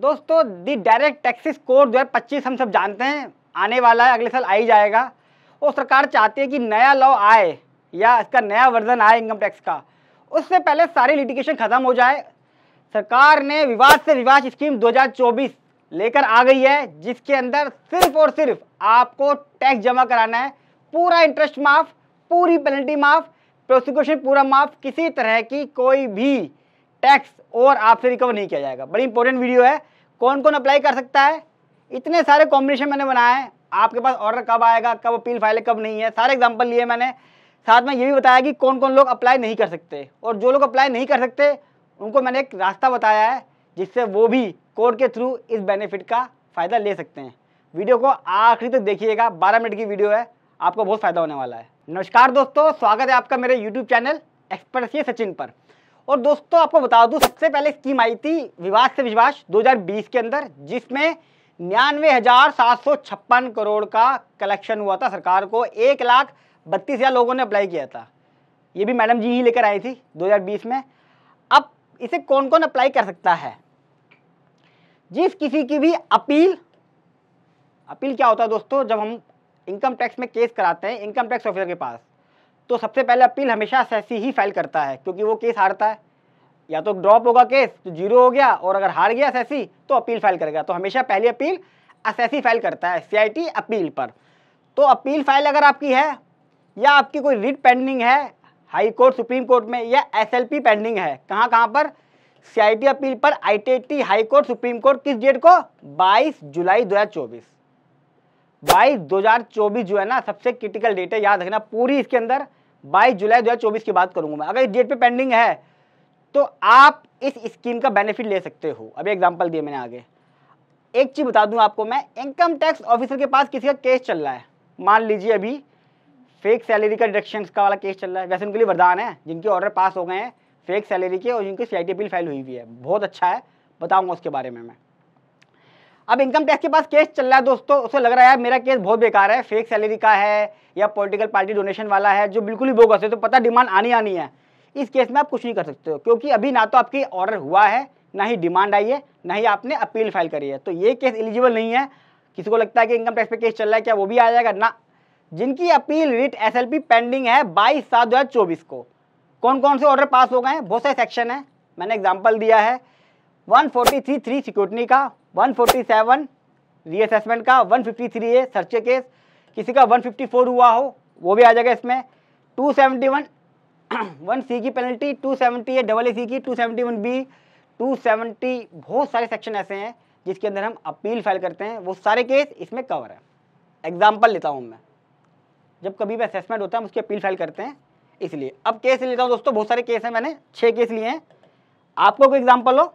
दोस्तों दी direct taxes code दो पच्चीस हम सब जानते हैं आने वाला है अगले साल आ ही जाएगा और सरकार चाहती है कि नया लॉ आए या इसका नया वर्जन आए इनकम टैक्स का उससे पहले सारी लिटिगेशन ख़त्म हो जाए सरकार ने विवाद से विवाद स्कीम 2024 लेकर आ गई है जिसके अंदर सिर्फ और सिर्फ आपको टैक्स जमा कराना है पूरा इंटरेस्ट माफ़ पूरी पेनल्टी माफ़ प्रोसिक्यूशन पूरा माफ़ किसी तरह की कोई भी टैक्स और आपसे रिकवर नहीं किया जाएगा बड़ी इंपॉर्टेंट वीडियो है कौन कौन अप्लाई कर सकता है इतने सारे कॉम्बिनेशन मैंने बनाए हैं आपके पास ऑर्डर कब आएगा कब अपील फाइल कब नहीं है सारे एग्जाम्पल लिए मैंने साथ में ये भी बताया कि कौन कौन लोग अप्लाई नहीं कर सकते और जो लोग अप्लाई नहीं कर सकते उनको मैंने एक रास्ता बताया है जिससे वो भी कोर्ट के थ्रू इस बेनिफिट का फ़ायदा ले सकते हैं वीडियो को आखिरी तक तो देखिएगा बारह मिनट की वीडियो है आपको बहुत फ़ायदा होने वाला है नमस्कार दोस्तों स्वागत है आपका मेरे यूट्यूब चैनल एक्सपर्ट सचिन पर और दोस्तों आपको बता दूं सबसे पहले स्कीम आई थी विवाद से विश्वास 2020 के अंदर जिसमें निन्यानवे हजार सात सौ छप्पन करोड़ का कलेक्शन हुआ था सरकार को एक लाख बत्तीस हजार लोगों ने अप्लाई किया था ये भी मैडम जी ही लेकर आई थी 2020 में अब इसे कौन कौन अप्लाई कर सकता है जिस किसी की भी अपील अपील क्या होता है दोस्तों जब हम इनकम टैक्स में केस कराते हैं इनकम टैक्स ऑफिसर के पास तो सबसे पहले अपील हमेशा सैसी ही फाइल करता है क्योंकि वो केस हारता है या तो ड्रॉप होगा केस तो जीरो हो गया और अगर हार गया एस तो अपील फाइल करेगा तो हमेशा पहली अपील एस फाइल करता है सीआईटी अपील पर तो अपील फाइल अगर आपकी है या आपकी कोई रिट पेंडिंग है हाई कोर्ट सुप्रीम कोर्ट में या एसएलपी पेंडिंग है कहाँ कहाँ पर सीआईटी अपील पर ITT high court supreme court किस डेट को 22 जुलाई 2024 22 2024 जो है ना सबसे क्रिटिकल डेट है याद रखना पूरी इसके अंदर 22 जुलाई 2024 की बात करूंगा मैं अगर इस डेट पे पेंडिंग है तो आप इस स्कीम का बेनिफिट ले सकते हो अभी एग्जाम्पल दिए मैंने आगे एक चीज़ बता दूं आपको मैं इनकम टैक्स ऑफिसर के पास किसी का केस चल रहा है मान लीजिए अभी फेक सैलरी का डिडक्शन का वाला केस चल रहा है वैसे उनके लिए वरदान है जिनके ऑर्डर पास हो गए हैं फेक सैलरी के और जिनकी सी आई बिल फाइल हुई हुई है बहुत अच्छा है बताऊँगा उसके बारे में मैं अब इनकम टैक्स के पास केस चल रहा है दोस्तों उसको लग रहा है मेरा केस बहुत बेकार है फेक सैलरी का है या पोलिटिकल पार्टी डोनेशन वाला है जो बिल्कुल ही बोगस है तो पता डिमांड आनी आनी है इस केस में आप कुछ नहीं कर सकते हो क्योंकि अभी ना तो आपकी ऑर्डर हुआ है ना ही डिमांड आई है ना ही आपने अपील फाइल करी है तो ये केस एलिजिबल नहीं है किसी को लगता है कि इनकम टैक्स पे केस चल रहा है क्या वो भी आ जाएगा ना जिनकी अपील रिट एस पेंडिंग है बाईस सात दो को कौन कौन से ऑर्डर पास हो गए हैं बहुत सारे सेक्शन हैं मैंने एग्जाम्पल दिया है one forty three three security का वन फोर्टी सेवन रीअसेसमेंट का one fifty three A search case किसी का वन फिफ्टी फोर हुआ हो वो भी आ जाएगा इसमें two seventy one one C की पेनल्टी टू सेवेंटी है डबल ए सी की two seventy one B two seventy बहुत सारे सेक्शन ऐसे हैं जिसके अंदर हम अपील फाइल करते हैं वो सारे केस इसमें कवर है एग्जाम्पल लेता हूँ मैं जब कभी भी असेसमेंट होता है हम उसकी अपील फाइल करते हैं इसलिए अब केस लेता हूँ दोस्तों बहुत सारे केस हैं मैंने छः केस लिए हैं आपको कोई एग्जाम्पल हो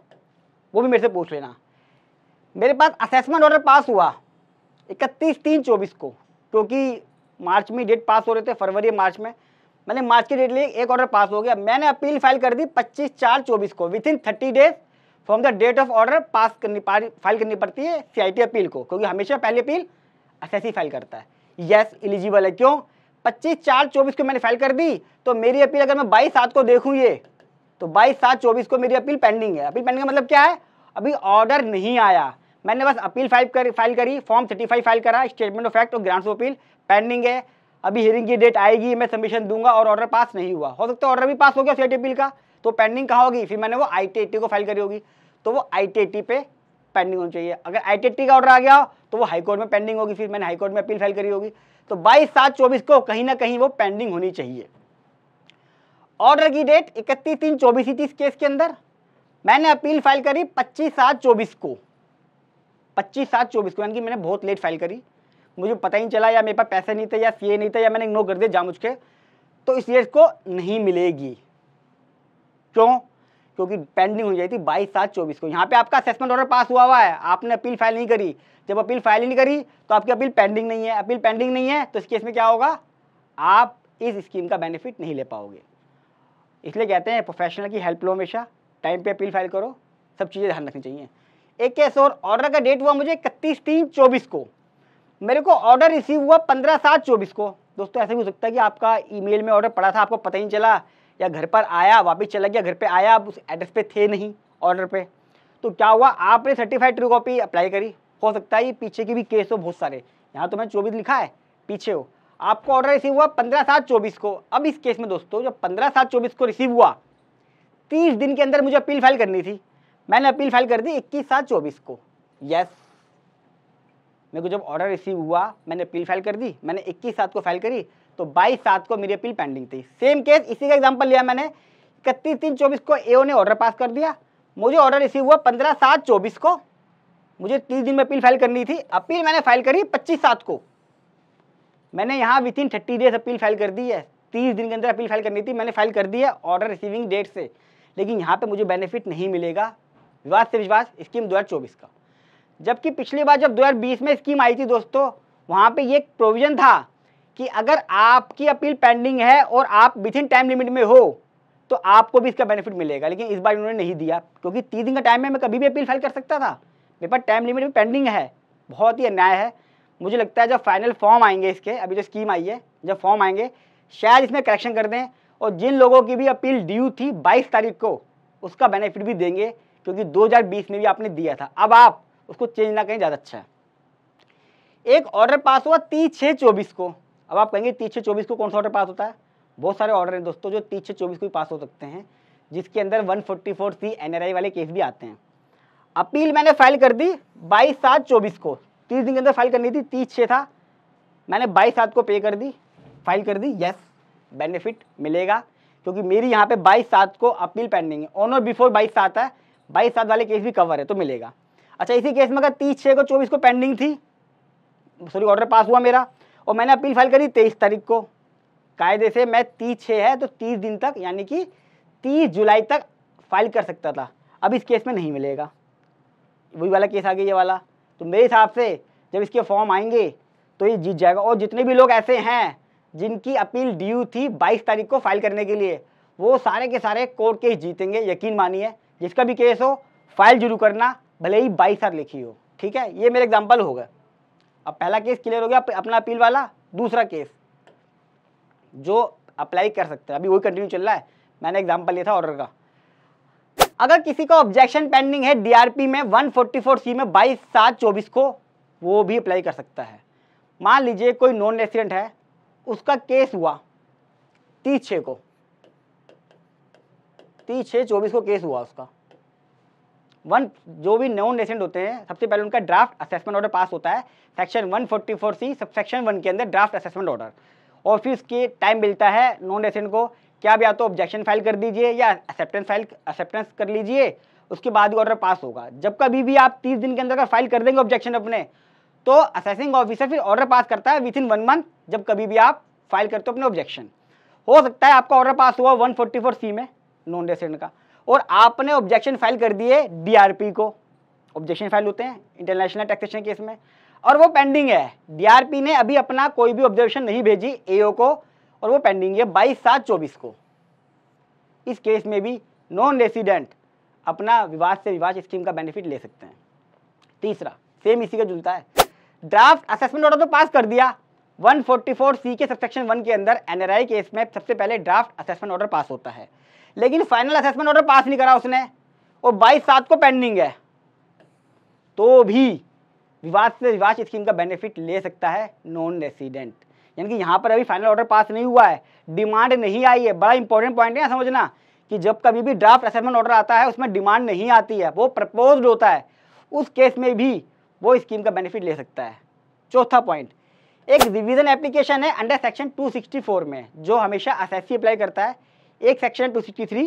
वो भी मेरे से पूछ लेना मेरे पास असेसमेंट ऑर्डर पास हुआ इकतीस तीन चौबीस को क्योंकि मार्च में डेट पास हो रहे थे फरवरी मार्च में मैंने मार्च की डेट ली एक ऑर्डर पास हो गया मैंने अपील फाइल कर दी पच्चीस चार चौबीस को within thirty days from the date of order pass करनी फाइल करनी पड़ती है सीआईटी अपील को क्योंकि हमेशा पहले अपील सी फाइल करता है येस yes, एलिजिबल है क्यों पच्चीस चार चौबीस को मैंने फाइल कर दी तो मेरी अपील अगर मैं बाईस सात को देखूँ ये तो बाईस सात चौबीस को मेरी अपील पेंडिंग है अपील पेंडिंग का मतलब क्या है अभी ऑर्डर नहीं आया मैंने बस अपील फाइल कर फाइल करी फॉर्म थर्टी फाइव फाइल करा स्टेटमेंट ऑफ फैक्ट और ग्रांट्स अपील पेंडिंग है अभी हियरिंग की डेट आएगी मैं सबमिशन दूंगा और ऑर्डर पास नहीं हुआ हो सकता है ऑर्डर भी पास हो गया सी अपील का तो पेंडिंग कहा होगी फिर मैंने वो आई को फाइल करी होगी तो वो आई पे पेंडिंग होनी चाहिए अगर आई का ऑर्डर आ गया तो वो हाईकोर्ट में पेंडिंग होगी फिर मैंने हाईकोर्ट में अपील फाइल करी होगी तो बाईस सात चौबीस को कहीं ना कहीं वो पेंडिंग होनी चाहिए ऑर्डर की डेट इकतीस तीन चौबीस ही थी इस केस के अंदर मैंने अपील फाइल करी पच्चीस सात चौबीस को पच्चीस सात चौबीस को यानी कि मैंने बहुत लेट फाइल करी मुझे पता ही नहीं चला या मेरे पास पैसे नहीं थे या सी नहीं थे या मैंने इग्नोर कर दिया जा मुझके तो इसलिए इसको नहीं मिलेगी क्यों क्योंकि पेंडिंग हो थी बाईस सात चौबीस को यहाँ पे आपका असेसमेंट ऑर्डर पास हुआ हुआ है आपने अपील फाइल नहीं करी जब अपील फाइल नहीं करी तो आपकी अपील पेंडिंग नहीं है अपील पेंडिंग नहीं है तो इस केस में क्या होगा आप इस स्कीम का बेनिफिट नहीं ले पाओगे इसलिए कहते हैं प्रोफेशनल की हेल्प लो हमेशा टाइम पर अपील फाइल करो सब चीज़ें ध्यान रखनी चाहिए एक केस और ऑर्डर का डेट हुआ मुझे इकतीस तीन चौबीस को मेरे को ऑर्डर रिसीव हुआ पंद्रह सात चौबीस को दोस्तों ऐसे भी हो सकता है कि आपका ईमेल में ऑर्डर पड़ा था आपको पता ही नहीं चला या घर पर आया वापस चला गया घर पे आया आप उस एड्रेस पे थे नहीं ऑर्डर पे तो क्या हुआ आपने सर्टिफाइड ट्रू कॉपी अप्लाई करी हो सकता है ये पीछे की भी केस हो बहुत सारे यहाँ तो मैं चौबीस लिखा है पीछे हो आपको ऑर्डर रिसीव हुआ पंद्रह सात चौबीस को अब इस केस में दोस्तों जब पंद्रह सात चौबीस को रिसीव हुआ तीस दिन के अंदर मुझे अपील फाइल करनी थी मैंने अपील फाइल कर दी इक्कीस सात चौबीस को यस मेरे को जब ऑर्डर रिसीव हुआ मैंने अपील फाइल कर दी मैंने इक्कीस सात को फाइल करी तो बाईस सात को मेरी अपील पेंडिंग थी सेम केस इसी का एग्जाम्पल लिया मैंने इकतीस तीन चौबीस को ए ने ऑर्डर पास कर दिया मुझे ऑर्डर रिसीव हुआ पंद्रह सात चौबीस को मुझे तीस दिन में अपील फाइल करनी थी अपील मैंने फाइल करी पच्चीस सात को मैंने यहाँ within thirty days appeal file कर दी है तीस दिन के अंदर अपील फाइल करनी थी मैंने फाइल कर दी है ऑर्डर रिसीविंग डेट से लेकिन यहाँ पे मुझे बेनिफिट नहीं मिलेगा विवाद से विश्वास स्कीम दो का जबकि पिछली बार जब 2020 में स्कीम आई थी दोस्तों वहाँ पे ये प्रोविज़न था कि अगर आपकी अपील पेंडिंग है और आप विथ इन टाइम लिमिट में हो तो आपको भी इसका बेनिफिट मिलेगा लेकिन इस बार इन्होंने नहीं दिया क्योंकि तीन दिन का टाइम है मैं कभी भी अपील फाइल कर सकता था मेरे पास टाइम लिमिट भी पेंडिंग है बहुत ही अन्याय है मुझे लगता है जब फाइनल फॉर्म आएंगे इसके अभी जो स्कीम आई है जब फॉर्म आएंगे शायद इसमें करेक्शन कर दें और जिन लोगों की भी अपील ड्यू थी 22 तारीख को उसका बेनिफिट भी देंगे क्योंकि 2020 में भी आपने दिया था अब आप उसको चेंज ना करें ज़्यादा अच्छा है एक ऑर्डर पास हुआ तीस छः चौबीस को अब आप कहेंगे तीस छः चौबीस को कौन सा ऑर्डर पास होता है बहुत सारे ऑर्डर हैं दोस्तों जो तीस छः चौबीस को भी पास हो सकते हैं जिसके अंदर one forty four C N वाले केस भी आते हैं अपील मैंने फाइल कर दी बाईस सात चौबीस को तीस दिन के अंदर फाइल करनी थी तीस छः था मैंने बाईस सात को पे कर दी फाइल कर दी यस बेनिफिट मिलेगा क्योंकि मेरी यहाँ पे बाईस सात को अपील पेंडिंग है ऑनर बिफोर बाईस सात है बाईस सात वाले केस भी कवर है तो मिलेगा अच्छा इसी केस में अगर तीस छः को चौबीस को पेंडिंग थी सॉरी ऑर्डर पास हुआ मेरा और मैंने अपील फाइल करी तेईस तारीख को कायदे से मैं तीस छः है तो तीस दिन तक यानी कि तीस जुलाई तक फाइल कर सकता था अब इस केस में नहीं मिलेगा वही वाला केस आ गया ये वाला तो मेरे हिसाब से जब इसके फॉर्म आएंगे तो ये जीत जाएगा और जितने भी लोग ऐसे हैं जिनकी अपील ड्यू थी 22 तारीख को फाइल करने के लिए वो सारे के सारे कोर्ट केस जीतेंगे यकीन मानिए जिसका भी केस हो फाइल जरूर करना भले ही बाईस आर लिखी हो ठीक है ये मेरा एग्जाम्पल हो गए अब पहला केस क्लियर हो गया अपना अपील वाला दूसरा केस जो अप्लाई कर सकते हैं अभी वही कंटिन्यू चल रहा है मैंने एग्जाम्पल लिया था ऑर्डर का अगर किसी का ऑब्जेक्शन पेंडिंग है डीआरपी में 144 सी में 22 सात चौबीस को वो भी अप्लाई कर सकता है मान लीजिए कोई नॉन रेसिडेंट है उसका केस हुआ तीस छः को तीस छः चौबीस को केस हुआ उसका वन जो भी नॉन रेसिडेंट होते हैं सबसे पहले उनका ड्राफ्ट असेसमेंट ऑर्डर पास होता है सेक्शन 144 सी सब सेक्शन वन के अंदर ड्राफ्ट असेसमेंट ऑर्डर और फिर उसके टाइम मिलता है नॉन रेसिडेंट को क्या भी या तो ऑब्जेक्शन फाइल कर दीजिए या एक्सेप्टेंस फाइल एक्सेप्टेंस कर लीजिए उसके बाद ही ऑर्डर पास होगा जब कभी भी आप तीस दिन के अंदर का फाइल कर देंगे ऑब्जेक्शन अपने तो असेसिंग ऑफिसर फिर ऑर्डर पास करता है विद इन वन मंथ जब कभी भी आप फाइल करते हो अपने ऑब्जेक्शन हो सकता है आपका ऑर्डर पास हुआ 144 सी में नॉन रेसिडेंट का और आपने ऑब्जेक्शन फाइल कर दिए डीआरपी को ऑब्जेक्शन फाइल होते हैं इंटरनेशनल टैक्सेशन केस में और वो पेंडिंग है डीआरपी ने अभी अपना कोई भी ऑब्जेक्शन नहीं भेजी एओ को और वो पेंडिंग है बाईस सात चौबीस को इस केस में भी नॉन रेसिडेंट अपना विवाद से विवाद स्कीम का बेनिफिट ले सकते हैं तीसरा सेम इसी का जुलता है ड्राफ्ट असेसमेंट ऑर्डर तो पास कर दिया 144 सी के सबसेक्शन वन के अंदर एनआरआई केस में सबसे पहले ड्राफ्ट असेसमेंट ऑर्डर पास होता है लेकिन फाइनल असेसमेंट ऑर्डर पास नहीं करा उसने और बाईस सात को पेंडिंग है तो भी विवाद से विवाद स्कीम का बेनिफिट ले सकता है नॉन रेसिडेंट यानी कि यहाँ पर अभी फाइनल ऑर्डर पास नहीं हुआ है डिमांड नहीं आई है बड़ा इंपॉर्टेंट पॉइंट है समझना कि जब कभी भी ड्राफ्ट असेसमेंट ऑर्डर आता है उसमें डिमांड नहीं आती है वो प्रपोज होता है उस केस में भी वो स्कीम का बेनिफिट ले सकता है चौथा पॉइंट एक रिवीजन एप्लीकेशन है अंडर सेक्शन 264 में जो हमेशा एस अप्लाई करता है एक सेक्शन 263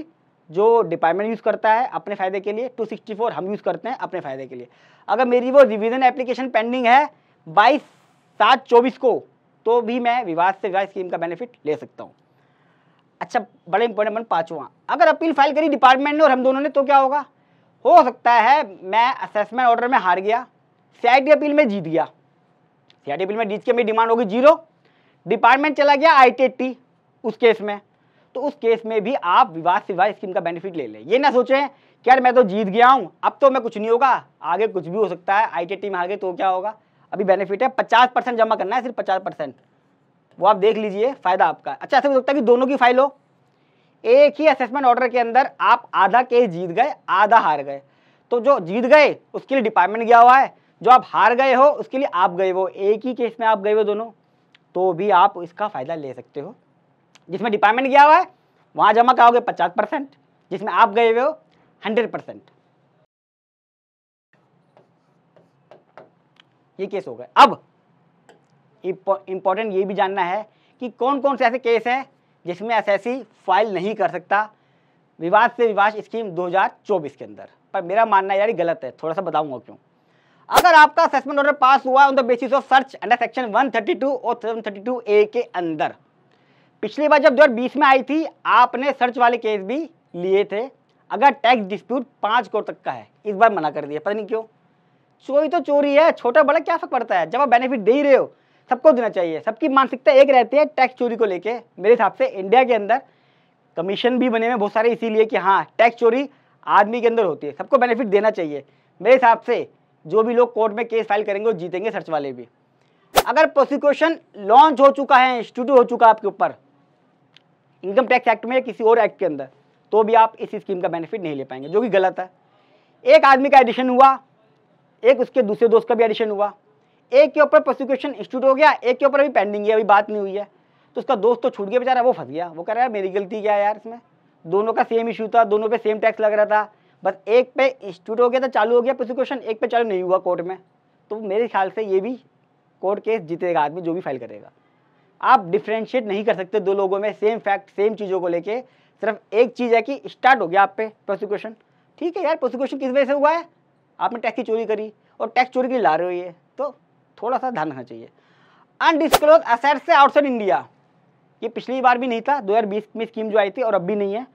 जो डिपार्टमेंट यूज़ करता है अपने फ़ायदे के लिए 264 हम यूज़ करते हैं अपने फ़ायदे के लिए अगर मेरी वो रिवीजन एप्लीकेशन पेंडिंग है बाईस सात चौबीस को तो भी मैं विवाद से विवाह स्कीम का बेनिफिट ले सकता हूँ अच्छा बड़ा इंपॉर्टेंट मन पाँचवा अगर अपील फाइल करी डिपार्टमेंट ने और हम दोनों ने तो क्या होगा हो सकता है मैं असेसमेंट ऑर्डर में हार गया सी अपील में जीत गया सीआरटी बिल में डीज की डिमांड होगी जीरो डिपार्टमेंट चला गया आई उस केस में तो उस केस में भी आप विवाद से विवाद स्कीम का बेनिफिट ले लें ये ना सोचें कि यार मैं तो जीत गया हूँ अब तो मैं कुछ नहीं होगा आगे कुछ भी हो सकता है आई में आगे तो क्या होगा अभी बेनिफिट है पचास परसेंट जमा करना है सिर्फ पचास परसेंट वो आप देख लीजिए फ़ायदा आपका अच्छा ऐसा हो सकता है कि दोनों की फाइल हो एक ही असेसमेंट ऑर्डर के अंदर आप आधा केस जीत गए आधा हार गए तो जो जीत गए उसके लिए डिपार्टमेंट गया हुआ है जो आप हार गए हो उसके लिए आप गए हो एक ही केस में आप गए हो दोनों तो भी आप इसका फ़ायदा ले सकते हो जिसमें डिपार्टमेंट गया हुआ है वहाँ जमा कराओगे पचास परसेंट जिसमें आप गए हुए हो हंड्रेड परसेंट ये केस हो गए अब इम्पोर्टेंट ये भी जानना है कि कौन कौन से ऐसे केस हैं जिसमें एसएससी फाइल नहीं कर सकता विवाद से विवाद स्कीम 2024 के अंदर पर मेरा मानना यार गलत है थोड़ा सा बताऊंगा क्यों अगर आपका असेसमेंट ऑर्डर पास हुआ on the basis of search under section 132 और 732 ए के अंदर पिछली बार जब 2020 में आई थी आपने सर्च वाले केस भी लिए थे अगर टैक्स डिस्प्यूट पाँच करोड़ तक का है इस बार मना कर दिया पता नहीं क्यों चोरी तो चोरी है छोटा बड़ा क्या फर्क पड़ता है जब आप बेनिफिट दे ही रहे हो सबको देना चाहिए सबकी मानसिकता एक रहती है टैक्स चोरी को लेके मेरे हिसाब से इंडिया के अंदर कमीशन भी बने हुए बहुत सारे इसीलिए कि हाँ टैक्स चोरी आदमी के अंदर होती है सबको बेनिफिट देना चाहिए मेरे हिसाब से जो भी लोग कोर्ट में केस फाइल करेंगे वो जीतेंगे सर्च वाले भी अगर प्रोसिक्यूशन लॉन्च हो चुका है इंस्टीट्यूट हो चुका है आपके ऊपर इनकम टैक्स एक्ट में या किसी और एक्ट के अंदर तो भी आप इस स्कीम का बेनिफिट नहीं ले पाएंगे जो कि गलत है एक आदमी का एडिशन हुआ एक उसके दूसरे दोस्त का भी एडिशन हुआ एक के ऊपर प्रोसिक्यूशन इंस्टीट्यूट हो गया एक के ऊपर अभी पेंडिंग है अभी बात नहीं हुई है तो उसका दोस्त तो छूट गया बेचारा वो फंस गया वो कह रहा है मेरी गलती क्या है यार इसमें दोनों का सेम इशू था दोनों पे सेम टैक्स लग रहा था बस एक पे इंस्टीट्यूट हो गया तो चालू हो गया प्रोसिक्यूशन एक पे चालू नहीं हुआ कोर्ट में तो मेरे ख्याल से ये भी कोर्ट केस जीतेगा आदमी जो भी फाइल करेगा आप डिफ्रेंशिएट नहीं कर सकते दो लोगों में सेम फैक्ट सेम चीज़ों को लेके सिर्फ एक चीज़ है कि स्टार्ट हो गया आप पे प्रोसिक्यूशन ठीक है यार प्रोसिक्यूशन किस वजह से हुआ है आपने टैक्स की चोरी करी और टैक्स चोरी के लिए ला रहे हो तो थोड़ा सा ध्यान रखना चाहिए अनडिस्क्लोज असेट से आउटसाइड इंडिया ये पिछली बार भी नहीं था 2020 में स्कीम जो आई थी और अब भी नहीं है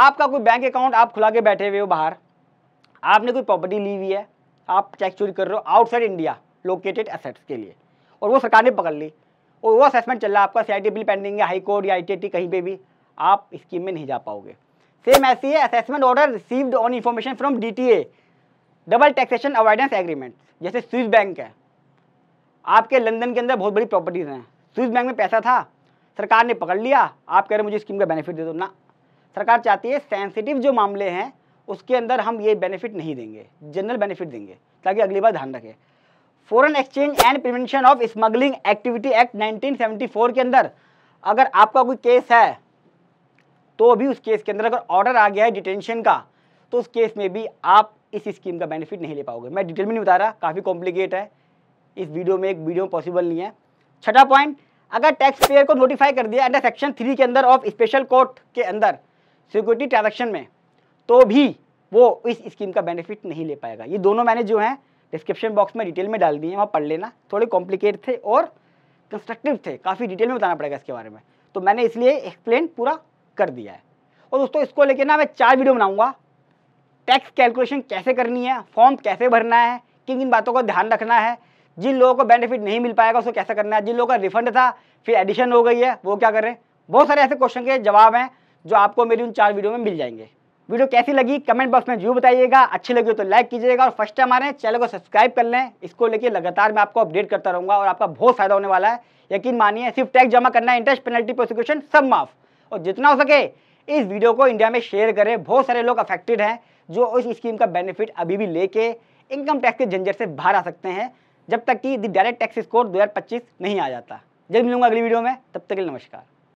आपका कोई बैंक अकाउंट आप खुला के बैठे हुए हो बाहर आपने कोई प्रॉपर्टी ली हुई है आप टैक्स चोरी कर रहे हो आउटसाइड इंडिया लोकेटेड एसेट्स के लिए और वो सरकार ने पकड़ ली और वो असेसमेंट चल रहा है आपका सी बिल पेंडिंग है हाई कोर्ट या आई कहीं पर भी आप स्कीम में नहीं जा पाओगे सेम ऐसी है assessment order received on information from the double taxation avoidance agreement जैसे स्विस बैंक है आपके लंदन के अंदर बहुत बड़ी प्रॉपर्टीज़ हैं स्विस बैंक में पैसा था सरकार ने पकड़ लिया आप कह रहे मुझे स्कीम का बेनिफिट दे दो ना सरकार चाहती है सेंसिटिव जो मामले हैं उसके अंदर हम ये बेनिफिट नहीं देंगे जनरल बेनिफिट देंगे ताकि अगली बार ध्यान रखें foreign exchange and prevention of smuggling activity act 1974 के अंदर अगर आपका कोई केस है तो भी उस केस के अंदर अगर ऑर्डर आ गया है डिटेंशन का तो उस केस में भी आप इस स्कीम का बेनिफिट नहीं ले पाओगे मैं डिटेल में नहीं बता रहा काफ़ी कॉम्प्लिकेट है इस वीडियो में एक वीडियो पॉसिबल नहीं है छठा पॉइंट अगर टैक्स पेयर को नोटिफाई कर दिया अंडर सेक्शन थ्री के अंदर ऑफ स्पेशल कोर्ट के अंदर सिक्योरिटी ट्रांजेक्शन में तो भी वो इस स्कीम का बेनिफिट नहीं ले पाएगा ये दोनों मैंने जो है डिस्क्रिप्शन बॉक्स में डिटेल में डाल दिए वहाँ पढ़ लेना थोड़े कॉम्प्लिकेट थे और कंस्ट्रक्टिव थे काफ़ी डिटेल में बताना पड़ेगा इसके बारे में तो मैंने इसलिए एक्सप्लेन पूरा कर दिया है और दोस्तों इसको लेके ना मैं चार वीडियो बनाऊँगा टैक्स कैलकुलेशन कैसे करनी है फॉर्म कैसे भरना है किन किन बातों का ध्यान रखना है जिन लोगों को बेनिफिट नहीं मिल पाएगा उसको कैसे करना है जिन लोगों का रिफंड था फिर एडिशन हो गई है वो क्या करें बहुत सारे ऐसे क्वेश्चन के जवाब हैं जो आपको मेरी उन चार वीडियो में मिल जाएंगे वीडियो कैसी लगी कमेंट बॉक्स में जरूर बताइएगा अच्छी लगी तो लाइक कीजिएगा और फर्स्ट टाइम आ रहे हैं चैनल को सब्सक्राइब कर लें इसको लेकर लगातार मैं आपको अपडेट करता रहूँगा और आपका बहुत फायदा होने वाला है यकीन मानिए सिर्फ टैक्स जमा करना इंटरेस्ट पेनल्टी प्रोसिक्यूशन सब माफ और जितना हो सके इस वीडियो को इंडिया में शेयर करें बहुत सारे लोग अफेक्टेड हैं जो इस स्कीम का बेनिफिट अभी भी लेके इनकम टैक्स के झंझट से बाहर आ सकते हैं जब तक कि डायरेक्ट टैक्स स्कोर 2025 नहीं आ जाता जब मिलूंगा अगली वीडियो में तब तक के लिए नमस्कार